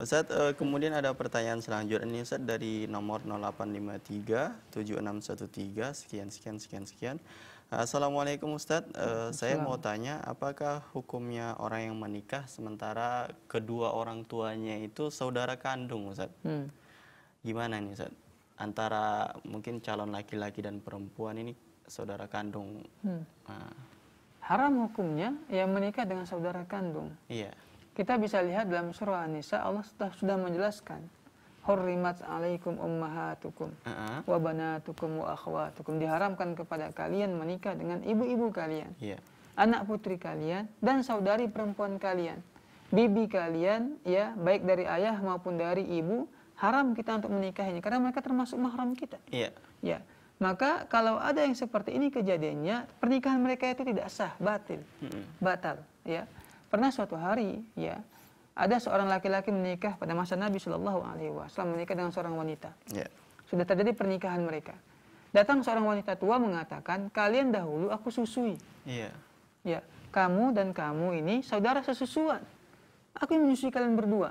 Ustaz, eh, kemudian ada pertanyaan selanjutnya ini Ustaz dari nomor 0853 7613 sekian sekian sekian sekian. Assalamualaikum Ustaz, eh, saya mau tanya apakah hukumnya orang yang menikah sementara kedua orang tuanya itu saudara kandung Ustaz? Hmm. Gimana nih Ustaz? Antara mungkin calon laki-laki dan perempuan ini saudara kandung. Hmm. Nah. Haram hukumnya yang menikah dengan saudara kandung. Iya. Yeah kita bisa lihat dalam surah An-Nisa Allah sudah, sudah menjelaskan Hurrimat alaikum ummahatukum wa banatukum wa akhwatukum diharamkan kepada kalian menikah dengan ibu-ibu kalian. Yeah. Anak putri kalian dan saudari perempuan kalian. Bibi kalian ya baik dari ayah maupun dari ibu haram kita untuk menikahinya karena mereka termasuk mahram kita. Iya. Ya. Maka kalau ada yang seperti ini kejadiannya, pernikahan mereka itu tidak sah, batil, hmm batal, ya. Pernah suatu hari, ya, ada seorang laki-laki menikah pada masa Nabi Shallallahu Alaihi Wasallam menikah dengan seorang wanita. Yeah. Sudah terjadi pernikahan mereka. Datang seorang wanita tua mengatakan, kalian dahulu aku susui. Yeah. Ya, kamu dan kamu ini saudara sesusuan. Aku menyusui kalian berdua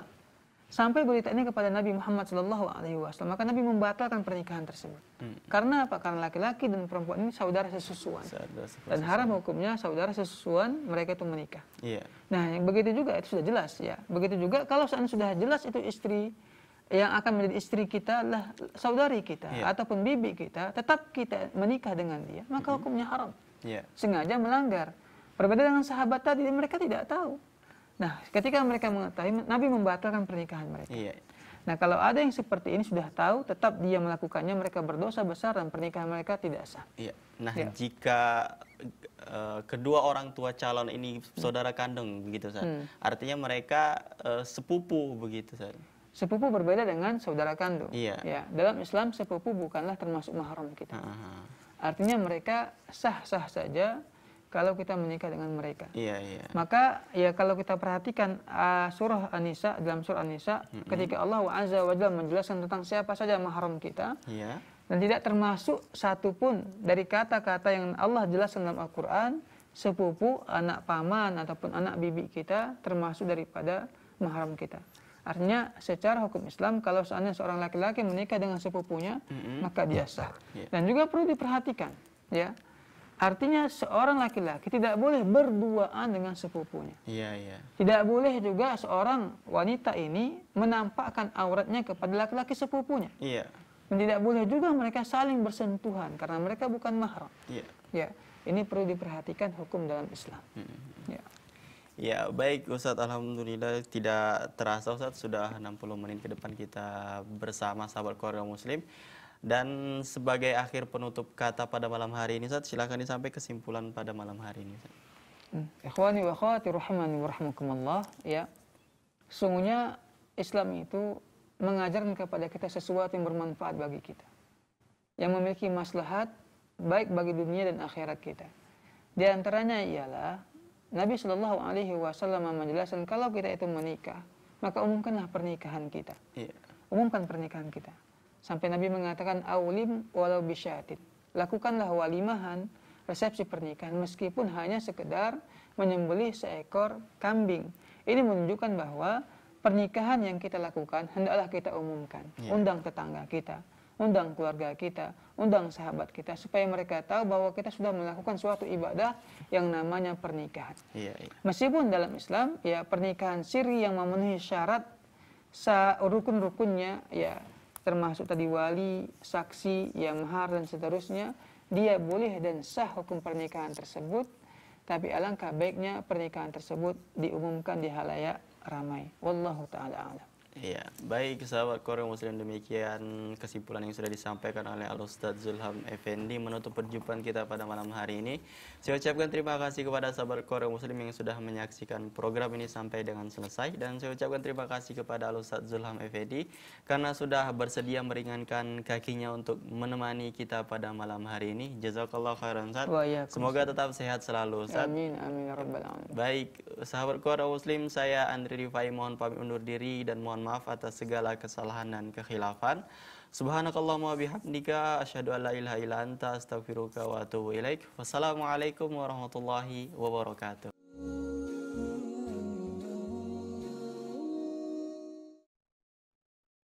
sampai berita ini kepada Nabi Muhammad Shallallahu Alaihi Wasallam maka Nabi membatalkan pernikahan tersebut hmm. karena apa karena laki-laki dan perempuan ini saudara sesusuan dan haram hukumnya saudara sesusuan mereka itu menikah yeah. nah yang begitu juga itu sudah jelas ya begitu juga kalau seandainya sudah jelas itu istri yang akan menjadi istri kita adalah saudari kita yeah. ataupun bibi kita tetap kita menikah dengan dia maka hmm. hukumnya haram yeah. sengaja melanggar berbeda dengan sahabat tadi mereka tidak tahu Nah, ketika mereka mengetahui, Nabi membatalkan pernikahan mereka. Iya. Nah, kalau ada yang seperti ini sudah tahu, tetap dia melakukannya, mereka berdosa besar dan pernikahan mereka tidak sah. Iya. Nah, iya. jika uh, kedua orang tua calon ini saudara kandung begitu, saja Hmm. Artinya mereka uh, sepupu begitu, saja Sepupu berbeda dengan saudara kandung. Iya. Ya, dalam Islam sepupu bukanlah termasuk mahram kita. Aha. Artinya mereka sah-sah saja kalau kita menikah dengan mereka. Iya, iya. Maka ya kalau kita perhatikan uh, surah An-Nisa dalam surah An-Nisa mm-hmm. ketika Allah Azza wa Jalla menjelaskan tentang siapa saja mahram kita. Iya. Dan tidak termasuk satupun dari kata-kata yang Allah jelaskan dalam Al-Qur'an sepupu, anak paman ataupun anak bibi kita termasuk daripada mahram kita. Artinya secara hukum Islam kalau seandainya seorang laki-laki menikah dengan sepupunya mm-hmm. maka dia sah. Yeah. Dan juga perlu diperhatikan ya Artinya seorang laki-laki tidak boleh berduaan dengan sepupunya. Iya, iya. Tidak boleh juga seorang wanita ini menampakkan auratnya kepada laki-laki sepupunya. Iya. Dan tidak boleh juga mereka saling bersentuhan karena mereka bukan mahram. Iya. Ya, ini perlu diperhatikan hukum dalam Islam. Hmm. Ya. Ya baik Ustadz Alhamdulillah tidak terasa Ustadz sudah 60 menit ke depan kita bersama sahabat keluarga muslim dan sebagai akhir penutup kata pada malam hari ini, Ustaz, silakan disampaikan kesimpulan pada malam hari ini. Hmm. Ikhwani wa akhwati rahimani wa rahimakumullah, ya. Sungguhnya Islam itu mengajarkan kepada kita sesuatu yang bermanfaat bagi kita. Yang memiliki maslahat baik bagi dunia dan akhirat kita. Di antaranya ialah Nabi Shallallahu Alaihi Wasallam menjelaskan kalau kita itu menikah maka umumkanlah pernikahan kita. Iya. Umumkan pernikahan kita Sampai Nabi mengatakan aulim walau bisyatid. Lakukanlah walimahan, resepsi pernikahan meskipun hanya sekedar menyembelih seekor kambing. Ini menunjukkan bahwa pernikahan yang kita lakukan hendaklah kita umumkan. Yeah. Undang tetangga kita, undang keluarga kita, undang sahabat kita supaya mereka tahu bahwa kita sudah melakukan suatu ibadah yang namanya pernikahan. Yeah, yeah. Meskipun dalam Islam ya pernikahan siri yang memenuhi syarat rukun-rukunnya ya termasuk tadi wali, saksi, yang mahar dan seterusnya, dia boleh dan sah hukum pernikahan tersebut, tapi alangkah baiknya pernikahan tersebut diumumkan di halayak ramai. Wallahu taala alam. Iya, baik sahabat Korea Muslim demikian kesimpulan yang sudah disampaikan oleh Al Ustaz Zulham Effendi menutup perjumpaan kita pada malam hari ini. Saya ucapkan terima kasih kepada sahabat Korea Muslim yang sudah menyaksikan program ini sampai dengan selesai dan saya ucapkan terima kasih kepada Al Ustaz Zulham Effendi karena sudah bersedia meringankan kakinya untuk menemani kita pada malam hari ini. Jazakallah khairan Ustaz. Semoga tetap sehat selalu Ustaz. Amin amin ya rabbal alamin. Baik, sahabat Korea Muslim saya Andri Rifai mohon pamit undur diri dan mohon mohon maaf atas segala kesalahan dan kekhilafan. Subhanakallahumma bihamdika asyhadu an la ilaha illa anta astaghfiruka wa atubu ilaik. Wassalamualaikum warahmatullahi wabarakatuh.